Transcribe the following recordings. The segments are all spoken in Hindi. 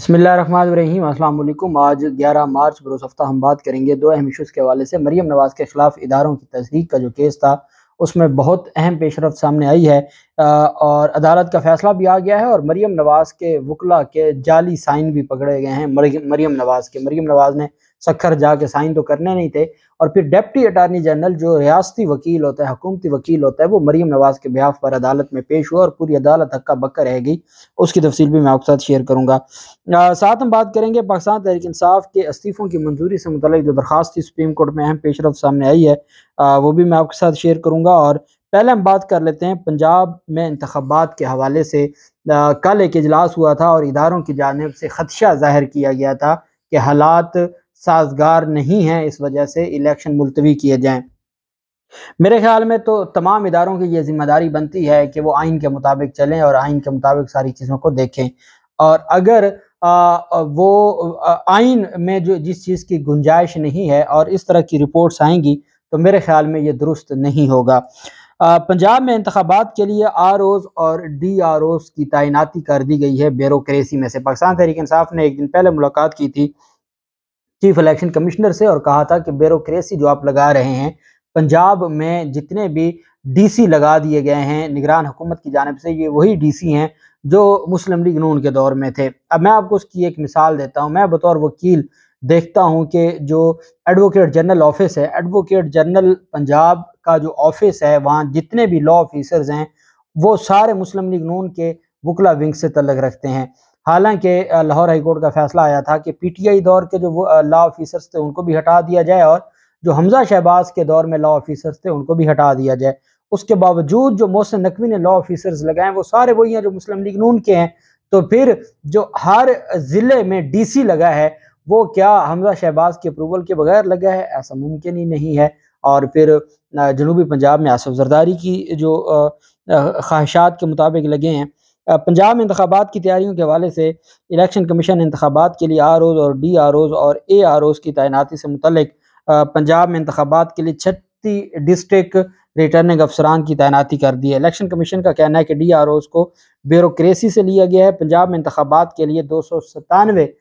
बसमिलीम अल्लाम आज 11 मार्च बरोस हफ्ता हम बात करेंगे दो अहम इशूज़ के हवाले से मरीम नवाज़ के ख़िलाफ़ इदारों की तस्दीक का जो केस था उसमें बहुत अहम पेशरफ सामने आई है और अदालत का फ़ैसला भी आ गया है और मरीम नवाज़ के वकला के जाली साइन भी पकड़े गए हैं मरीम नवाज़ के मरीम नवाज़ ने सखर जाके साइन तो करने नहीं थे और फिर डेप्टी अटारनी जनरल जो रियासती वकील होता है हकूमती वकील होता है वो मरीम नवाज के बिहाफ पर अदालत में पेश हुआ और पूरी अदालत हक्का बक्का रहेगी उसकी तफसील भी मैं आपके साथ शेयर करूँगा साथ हम बात करेंगे पाकिस्तान तहरीक इंसाफ के इस्तीफ़ों की मंजूरी से मुतल जो दरख्वास्त थी सुप्रीम कोर्ट में अहम पेशरफ सामने आई है वो भी मैं आपके साथ शेयर करूँगा और पहले हम बात कर लेते हैं पंजाब में इंतबात के हवाले से कल एक इजलास हुआ था और इदारों की जानब से खदशा ज़ाहिर किया गया था कि हालात साजगार नहीं है इस वजह से इलेक्शन मुलतवी किए जाएं मेरे ख्याल में तो तमाम इदारों की यह जिम्मेदारी बनती है कि वो आइन के मुताबिक चलें और आइन के मुताबिक सारी चीज़ों को देखें और अगर आ, वो आइन में जो जिस चीज़ की गुंजाइश नहीं है और इस तरह की रिपोर्ट्स आएंगी तो मेरे ख्याल में ये दुरुस्त नहीं होगा पंजाब में इंतबात के लिए आर ओज़ और डी आर ओज़ की तैनाती कर दी गई है ब्यूरोसी में से पाकिस्तान तहरीक इंसाफ ने एक दिन पहले मुलाकात की थी चीफ इलेक्शन कमिश्नर से और कहा था कि ब्यूरोक्रेसी जो आप लगा रहे हैं पंजाब में जितने भी डीसी लगा दिए गए हैं निगरान हुकूमत की जानब से ये वही डीसी हैं जो मुस्लिम लीग नून के दौर में थे अब मैं आपको उसकी एक मिसाल देता हूँ मैं बतौर वकील देखता हूँ कि जो एडवोकेट जनरल ऑफिस है एडवोकेट जनरल पंजाब का जो ऑफिस है वहाँ जितने भी लॉ ऑफिसर्स हैं वो सारे मुस्लिम लीग नून के वकला विंग से तलग रखते हैं हालांकि लाहौर हाईकोर्ट का फैसला आया था कि पीटीआई दौर के जो लॉ ऑफिसर्स थे उनको भी हटा दिया जाए और जो हमजा शहबाज के दौर में लॉ ऑफिसर्स थे उनको भी हटा दिया जाए उसके बावजूद जो मोहसिन नकवी ने लॉ ऑफिसर्स लगाए वो सारे वही हैं जो मुस्लिम लीग नून के हैं तो फिर जो हर ज़िले में डी लगा है वो क्या हमजा शहबाज के अप्रूवल के बगैर लगा है ऐसा मुमकिन ही नहीं है और फिर जनूबी पंजाब में आसफ जरदारी की जो ख्वाहिशात के मुताबिक लगे हैं पंजाब में इंतबात की तैयारियों के हवाले से इलेक्शन कमीशन इंतबात के लिए आर ओज़ और डी आर ओज़ और ए आर ओज़ की तैनाती से मुतलिक पंजाब में इंतबात के लिए छत्तीस डिस्ट्रिक्ट रिटर्निंग अफसरान की तैनाती कर दी है इलेक्शन कमीशन का कहना है कि डी आर ओज़ को ब्यूरोसी से लिया गया है पंजाब में इंतबात के लिए दो सौ सतानवे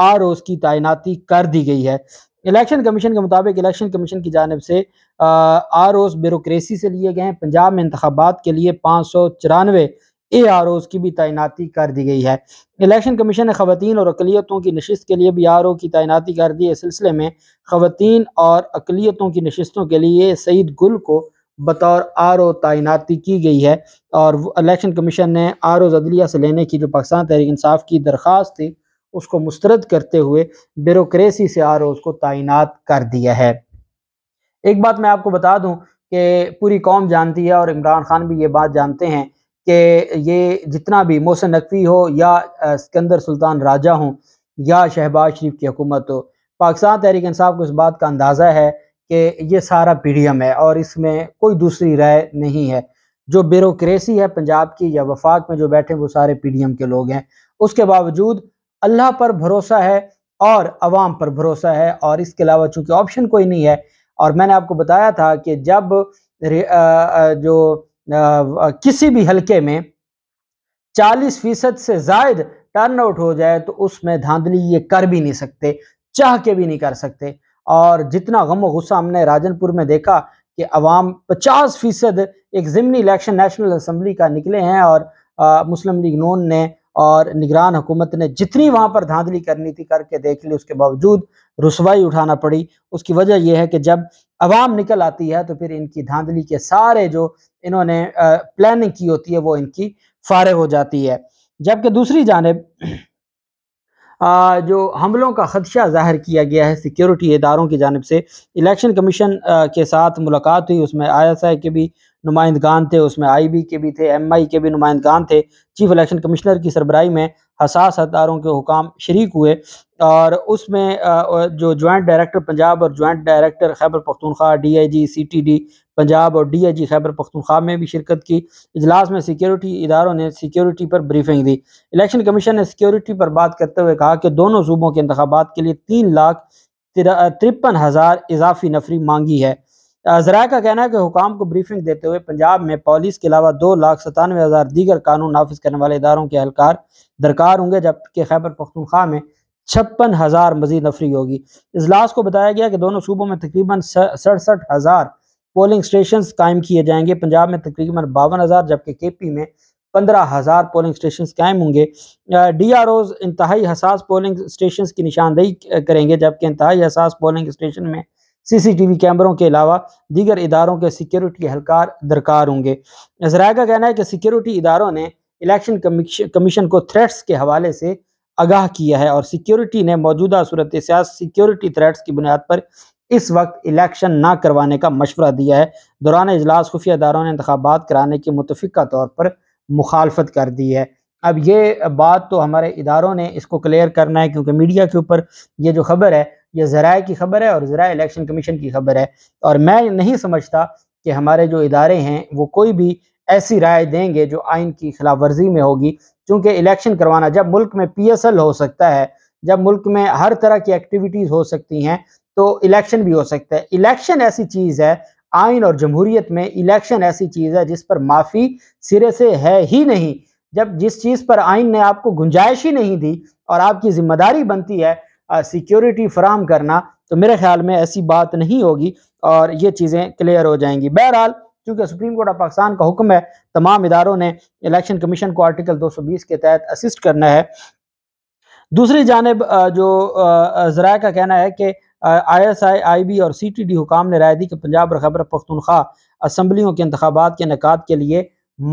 आर ओज़ की तैनाती कर दी गई है इलेक्शन कमीशन के मुताबिक इलेक्शन कमीशन की जानब से आर ओज़ ब्यूरोसी से लिए गए हैं पंजाब में इंतबात के लिए पाँच सौ चौरानवे ए आर ओज की भी तैनाती कर दी गई है इलेक्शन कमीशन ने खातन और अकलीतों की नशस्त के लिए भी आर ओ की तैनाती कर दी इस सिलसिले में खातन और अकलीतों की नशस्तों के लिए सईद गुल को बतौर आर ओ तैनाती की गई है और इलेक्शन कमीशन ने आर ओ अदलिया से लेने की जो पाकिस्तान तहरीक इंसाफ की दरख्वास्त थी उसको मुस्रद करते हुए ब्यूरोसी से आर ओज को तैनात कर दिया है एक बात मैं आपको बता दूँ कि पूरी कौम जानती है और इमरान खान भी ये बात जानते हैं कि ये जितना भी मोहसिन नकवी हो या सिकंदर सुल्तान राजा हों या शहबाज शरीफ की हुकूमत हो पाकिस्तान तहरीक इंसाफ को इस बात का अंदाज़ा है कि ये सारा पी डी एम है और इसमें कोई दूसरी राय नहीं है जो ब्यूरोसी है पंजाब की या वफाक में जो बैठे वो सारे पी डी एम के लोग हैं उसके बावजूद अल्लाह पर भरोसा है और आवाम पर भरोसा है और इसके अलावा चूँकि ऑप्शन कोई नहीं है और मैंने आपको बताया था कि जब जो किसी भी हलके में 40 फीसद से जायद टर्न आउट हो जाए तो उसमें धांधली ये कर भी नहीं सकते चाह के भी नहीं कर सकते और जितना गम गुस्सा हमने राजनपुर में देखा कि अवाम 50 फीसद एक जिमनी इलेक्शन नेशनल असम्बली का निकले हैं और आ, मुस्लिम लीग नोन ने और निगरान हुकूमत ने जितनी वहाँ पर धांधली करनी थी करके देख ली उसके बावजूद रसवाई उठाना पड़ी उसकी वजह यह है कि जब अवाम निकल आती है तो फिर इनकी धांधली के सारे जो इन्होंने प्लानिंग की होती है वो इनकी फारे हो जाती है जबकि दूसरी जानब जो हमलों का खदशा जाहिर किया गया है सिक्योरिटी इदारों की जानब से इलेक्शन कमीशन के साथ मुलाकात हुई उसमें आई एस आई के भी नुमाइंदान थे उसमें बी के भी थे आई के भी नुमाइंदान थे चीफ इलेक्शन कमिश्नर की सरबराही में हसास हतारों के हुकाम शरीक हुए और उसमें जो जॉइंट डायरेक्टर पंजाब और joint director Khyber Pakhtunkhwa D I G C T D Punjab और D I G Khyber Pakhtunkhwa में भी शिरकत की इजलास में सिक्योरिटी इदारों ने सिक्योरिटी पर ब्रीफिंग दी इलेक्शन कमीशन ने सिक्योरिटी पर बात करते हुए कहा कि दोनों सूबों के इंतबात के लिए तीन लाख तिरपन हज़ार इजाफी नफरी मांगी है जरा का कहना है कि हुकाम को ब्रीफिंग देते हुए पंजाब में पॉलिस के अलावा दो लाख सतानवे हज़ार दीगर कानून नाफिज करने वाले इदारों के अहलकार दरकार होंगे जबकि खैबर पख्तनख्वा में छप्पन हज़ार मजीद नफरी होगी इजलास को बताया गया कि दोनों सूबों में तकरीबन सड़सठ हज़ार पोलिंग स्टेशन कायम किए जाएंगे पंजाब में तकरीबन बावन हज़ार जबकि के पी में पंद्रह हज़ार पोलिंग स्टेशन कायम होंगे डी आर ओज इंतहाई हसास पोलिंग स्टेशन की निशानदेही करेंगे जबकि इंतहाई हसास पोलिंग स्टेशन में सीसीटीवी कैमरों के अलावा दीगर इदारों के सिक्योरिटी हलकार दरकार होंगे जराय का कहना है कि सिक्योरिटी इदारों ने इलेक्शन कमीशन को थ्रेट्स के हवाले से आगाह किया है और सिक्योरिटी ने मौजूदा सूरत सिक्योरिटी थ्रेट्स की बुनियाद पर इस वक्त इलेक्शन ना करवाने का मशवरा दिया है दौरान अजलास खुफिया इदारों ने इंतबात कराने की मुतफ़ा तौर पर मुखालफत कर दी है अब ये बात तो हमारे इदारों ने इसको क्लियर करना है क्योंकि मीडिया के ऊपर ये जो खबर है ये ज़रा की खबर है और ज़रा इलेक्शन कमीशन की खबर है और मैं नहीं समझता कि हमारे जो इदारे हैं वो कोई भी ऐसी राय देंगे जो आइन की खिलाफ वर्जी में होगी क्योंकि इलेक्शन करवाना जब मुल्क में पीएसएल हो सकता है जब मुल्क में हर तरह की एक्टिविटीज़ हो सकती हैं तो इलेक्शन भी हो सकता है इलेक्शन ऐसी चीज़ है आइन और जमहूरीत में इलेक्शन ऐसी चीज़ है जिस पर माफ़ी सिरे से है ही नहीं जब जिस चीज़ पर आइन ने आपको गुंजाइश ही नहीं दी और आपकी जिम्मेदारी बनती है सिक्योरिटी फ्राहम करना तो मेरे ख्याल में ऐसी बात नहीं होगी और ये चीज़ें क्लियर हो जाएंगी बहरहाल क्योंकि सुप्रीम कोर्ट ऑफ पाकिस्तान का हुक्म है तमाम इदारों ने इलेक्शन कमीशन को आर्टिकल 220 के तहत असिस्ट करना है दूसरी जानब जो जरा का कहना है कि I S I I B और सी टी डी हुकाम ने राय दी कि पंजाब और खबर पख्तनख्वा असम्बलियों के इंतबात के इनका के लिए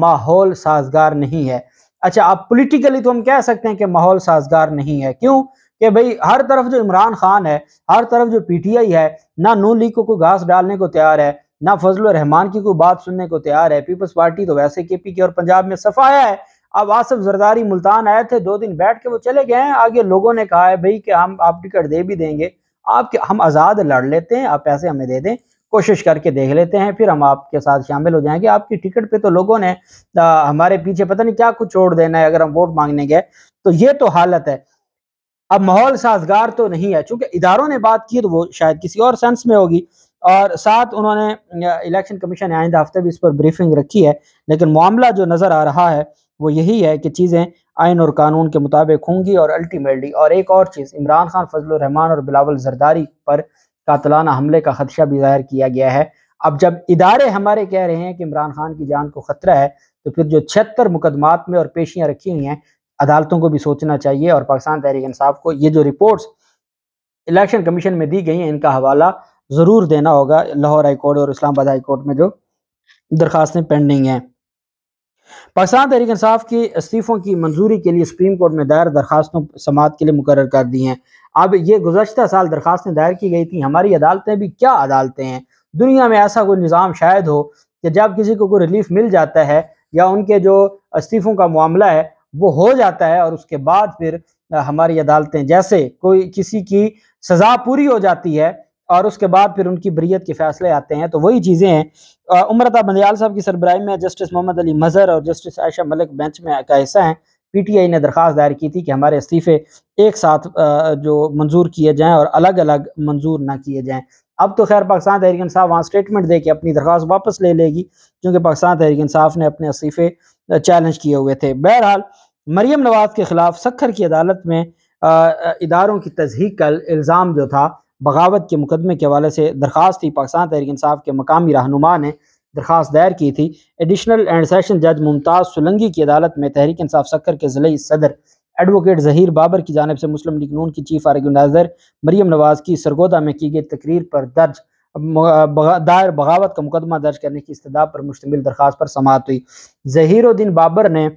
माहौल साजगार नहीं है अच्छा आप पोलिटिकली तो हम कह सकते हैं कि माहौल साजगार नहीं है क्यों कि भाई हर तरफ जो इमरान खान है हर तरफ जो पीटीआई है ना नू लीग को कोई घास डालने को तैयार है ना फजल रहमान की कोई बात सुनने को तैयार है पीपल्स पार्टी तो वैसे के पी के और पंजाब में सफाया है अब आसफ जरदारी मुल्तान आए थे दो दिन बैठ के वो चले गए हैं आगे लोगों ने कहा है भाई कि हम आप टिकट दे भी देंगे आपके हम आज़ाद लड़ लेते हैं आप पैसे हमें दे दें कोशिश करके देख लेते हैं फिर हम आपके साथ शामिल हो जाएंगे आपकी टिकट पे तो लोगों ने आ, हमारे पीछे पता नहीं क्या कुछ छोड़ देना है अगर हम वोट मांगने गए तो ये तो हालत है अब माहौल साजगार तो नहीं है चूंकि इधारों ने बात की तो वो शायद किसी और सेंस में होगी और साथ उन्होंने इलेक्शन कमीशन ने आइंदा हफ्ते भी इस पर ब्रीफिंग रखी है लेकिन मामला जो नज़र आ रहा है वो यही है कि चीज़ें आयन और कानून के मुताबिक होंगी और अल्टीमेटली और एक और चीज़ इमरान खान फजल रहमान और बिलावल जरदारी पर कातलाना हमले का खदशा भी जाहिर किया गया है अब जब इदारे हमारे कह रहे हैं कि इमरान खान की जान को खतरा है तो फिर जो छिहत्तर मुकदमात में और पेशियां रखी हुई हैं अदालतों को भी सोचना चाहिए और पाकिस्तान तहरीक इंसाफ को ये जो रिपोर्ट्स इलेक्शन कमीशन में दी गई हैं इनका हवाला ज़रूर देना होगा लाहौर हाई कोर्ट और इस्लामाबाद हाई कोर्ट में जो दरख्वास्तें पेंडिंग हैं पाकिस्तान तहरीक इंसाफ के इस्तीफ़ों की मंजूरी के लिए सुप्रीम कोर्ट में दायर दरखास्तों समात के लिए मुकर कर दी हैं अब ये गुजशत साल दरखास्तें दायर की गई थी हमारी अदालतें भी क्या अदालतें हैं दुनिया में ऐसा कोई निज़ाम शायद हो कि जब किसी को कोई रिलीफ मिल जाता है या उनके जो इस्तीफ़ों का मामला है वो हो जाता है और उसके बाद फिर हमारी अदालतें जैसे कोई किसी की सज़ा पूरी हो जाती है और उसके बाद फिर उनकी बरीत के फैसले आते हैं तो वही चीज़ें हैं उम्रता बंदयाल साहब की सरबराही में जस्टिस मोहम्मद अली मज़हर और जस्टिस आयशा मलिक बेंच में का हिस्सा हैं पी टी आई ने दरख्वास्त दायर की थी कि हमारे इस्तीफ़े एक साथ जो मंजूर किए जाएं और अलग अलग मंजूर ना किए जाएं अब तो खैर पाकिस्तान तहरीक साहब वहाँ स्टेटमेंट दे के अपनी दरख्वास्त वापस ले लेगी क्योंकि पाकिस्तान तहरीक इंसाफ ने अपने इस्तीफ़े चैलेंज किए हुए थे बहरहाल मरीम नवाज़ के ख़िलाफ़ सखर की अदालत में इदारों की तजहीक का इल्ज़ाम जो था बगावत के मुकदमे के हवाले से दरख्वास्त थी पाकिस्तान तहरीक इंसाफ के मकामी रहनुमा ने दरख्वास्त दायर की थी एडिशनल एंड सेशन जज मुमताज़ सुलंगी की अदालत में तहरीक इंसाफ सखर के ज़िले सदर एडवोकेट जहीर बाबर की जानब से मुस्लिम लीग नून की चीफ आर्गेनाइजर मरियम नवाज़ की सरगोदा में की गई तकरीर पर दर्ज दायर बगावत का मुकदमा दर्ज करने की इस्तः पर मुश्तमिल दरख्वास्त पर समात हुई जहीरुद्दीन बाबर ने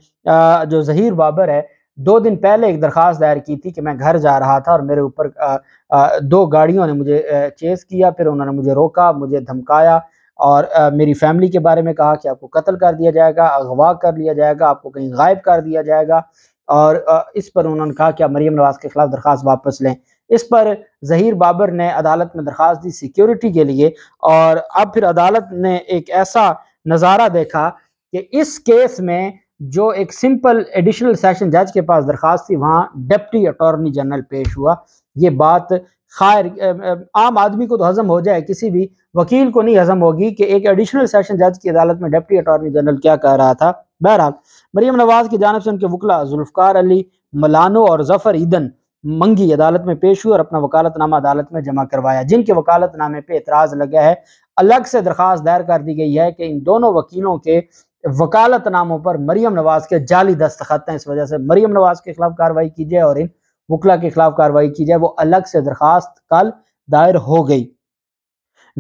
जो जहीर बाबर है दो दिन पहले एक दरख्वास्त दायर की थी कि मैं घर जा रहा था और मेरे ऊपर दो गाड़ियों ने मुझे चेस किया फिर उन्होंने मुझे रोका मुझे धमकाया और आ, मेरी फैमिली के बारे में कहा कि आपको कत्ल कर दिया जाएगा अगवा कर लिया जाएगा आपको कहीं गायब कर दिया जाएगा और इस पर उन्होंने कहा कि आप मरीम नवाज के खिलाफ दरख्वास्त वापस लें इस पर जहीर बाबर ने अदालत में दरख्वास्त दी सिक्योरिटी के लिए और अब फिर अदालत ने एक ऐसा नज़ारा देखा कि इस केस में जो एक सिंपल एडिशनल सेशन जज के पास दरख्वास्त थी वहाँ डिप्टी अटॉर्नी जनरल पेश हुआ ये बात खैर आम आदमी को तो हजम हो जाए किसी भी वकील को नहीं हजम होगी कि एक एडिशनल सेशन जज की अदालत में डिप्टी अटॉर्नी जनरल क्या कह रहा था बहरहाल मरीम नवाज की जानब से उनके वकला जुल्फ़ार अली मलानो और जफ़र ईदन मंगी अदालत में पेश हुई और अपना वकालतनामा अदालत में जमा करवाया जिनके वकालतनामे पे एतराज़ लगा है अलग से दरख्वास्त दायर कर दी गई है कि इन दोनों वकीलों के वकालतनामों पर मरीम नवाज के जाली दस्तखत हैं इस वजह से मरीम नवाज के खिलाफ कार्रवाई की जाए और इन वकला के खिलाफ कार्रवाई की जाए वो अलग से दरखास्त कल दायर हो गई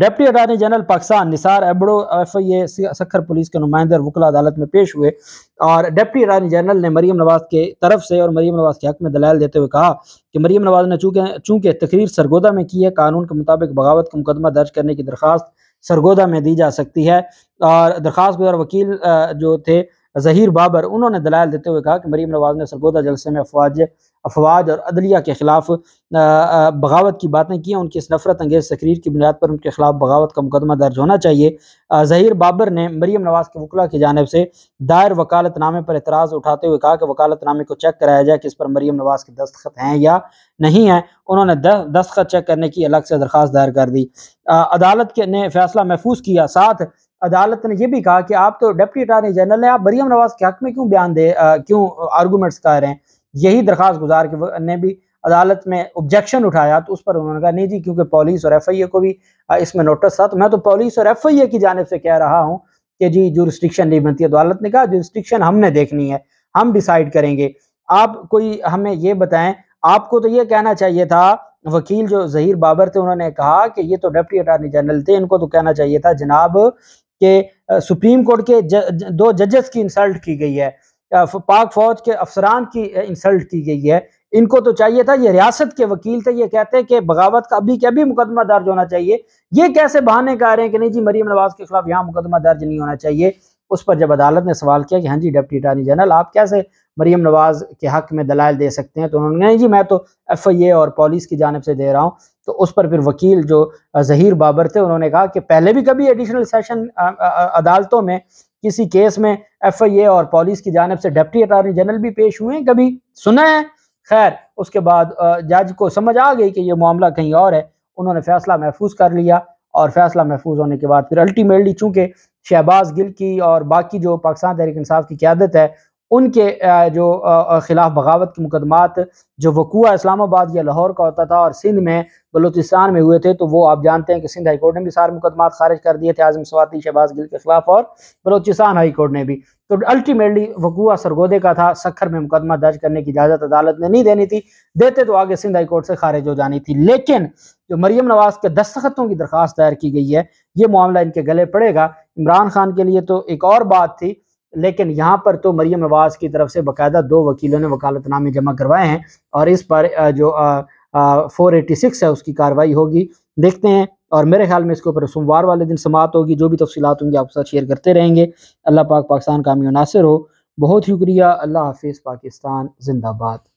deputy attorney general Pakistan Nisar Abro F I A Sukkur police के नुमाइंदे वकला अदालत में पेश हुए और डेप्टी अटार्नी जनरल ने मरीम नवाज के तरफ से और मरीम नवाज के हक में दलाल देते हुए कहा कि मरीम नवाज ने चूंकि चूंकि तकरीर सरगोदा में की है कानून के मुताबिक बगावत का मुकदमा दर्ज करने की दरख्वास्त सरगोदा में दी जा सकती है और दरख्वास्त गुजार वकील जो थे जहीर बाबर उन्होंने दलाल देते हुए कहा कि मरीम नवाज ने सरगोदा जलसे में अफवाज अफवाज और अदलिया के ख़िलाफ़ बगावत की बातें की उनकी इस नफरत अंगेज़ तकरीर की बुनियाद पर उनके ख़िलाफ़ बगावत का मुकदमा दर्ज होना चाहिए जहीर बाबर ने मरीम नवाज के वकला की जानब से दायर वकालतनामे पर एतराज़ उठाते हुए कहा कि वकालतनामे को चेक कराया जाए कि इस पर मरीम नवाज के दस्तखत हैं या नहीं हैं उन्होंने दस्तखत चेक करने की अलग से दरख्वास्त दायर कर दी अदालत ने फैसला महफूज किया साथ अदालत ने यह भी कहा कि आप तो डिप्टी अटारनी जनरल हैं आप मरियम नवाज के हक में क्यों बयान दे क्यों आर्गूमेंट्स कर रहे हैं यही दरख्वास्त गुजार के ने भी अदालत में ऑब्जेक्शन उठाया तो उस पर उन्होंने कहा नहीं जी क्योंकि पुलिस और एफआईए को भी इसमें नोटिस था तो मैं तो पुलिस और एफआईए की जानब से कह रहा हूँ कि जी रिस्ट्रिक्शन नहीं बनती अदालत ने कहा रिस्ट्रिक्शन हमने देखनी है हम डिसाइड करेंगे आप कोई हमें ये बताएं आपको तो ये कहना चाहिए था वकील जो जहीर बाबर थे उन्होंने कहा कि ये तो डिप्टी अटारनी जनरल थे इनको तो कहना चाहिए था जनाब कि सुप्रीम कोर्ट के ज, ज, दो जजेस की इंसल्ट की गई है पाक फौज के अफसरान की इंसल्ट की गई है इनको तो चाहिए था ये रियासत के वकील थे ये कहते हैं कि बगावत का अभी क्या भी मुकदमा दर्ज होना चाहिए ये कैसे बहाने का आ रहे हैं कि नहीं जी मरीम नवाज के खिलाफ यहाँ मुकदमा दर्ज नहीं होना चाहिए उस पर जब अदालत ने सवाल किया कि हाँ जी डिप्टी अटारनी जनरल आप कैसे मरीम नवाज़ के हक़ में दलाल दे सकते हैं तो उन्होंने नहीं जी मैं तो एफ आई ए और पॉलिस की जानब से दे रहा हूँ तो उस पर फिर वकील जो जहीर बाबर थे उन्होंने कहा कि पहले भी कभी एडिशनल सेशन अदालतों में किसी केस में एफ आई ए और पॉलिस की जानब से डिप्टी अटारनी जनरल भी पेश हुए हैं कभी सुना है खैर उसके बाद जज को समझ आ गई कि यह मामला कहीं और है उन्होंने फैसला महफूज कर लिया और फैसला महफूज होने के बाद फिर अल्टीमेटली चूंकि शहबाज गिल की और बाकी जो पाकिस्तान तहरीक इंसाफ की क्यादत है उनके जो खिलाफ बगावत के मुकदमात जो वकूआ इस्लामाबाद या लाहौर का होता था और सिंध में बलूचिस्तान में हुए थे तो वो आप जानते हैं कि सिंध हाईकोर्ट ने भी सारे मुकदमा खारिज कर दिए थे आजम स्वाति शहबाज गिल के खिलाफ और बलूचिस्तान हाईकोर्ट ने भी तो अल्टीमेटली वकूआ सरगोदे का था सखर में मुकदमा दर्ज करने की इजाज़त अदालत ने नहीं देनी थी देते तो आगे सिंध हाईकोर्ट से खारिज हो जानी थी लेकिन जो मरियम नवाज के दस्तखतों की दरख्वास्त दायर की गई है ये मामला इनके गले पड़ेगा इमरान खान के लिए तो एक और बात थी लेकिन यहाँ पर तो मरियम नवाज़ की तरफ से बाकायदा दो वकीलों ने वकालतनामे जमा करवाए हैं और इस पर जो फोर एटी सिक्स है उसकी कार्रवाई होगी देखते हैं और मेरे ख्याल में इसके ऊपर सोमवार वाले दिन समाप्त होगी जो भी तफसीत होंगी आपके साथ शेयर करते रहेंगे अल्लाह पाक पाकिस्तान का कामयाब नासिर हो बहुत शुक्रिया अल्लाह हाफिज़ पाकिस्तान जिंदाबाद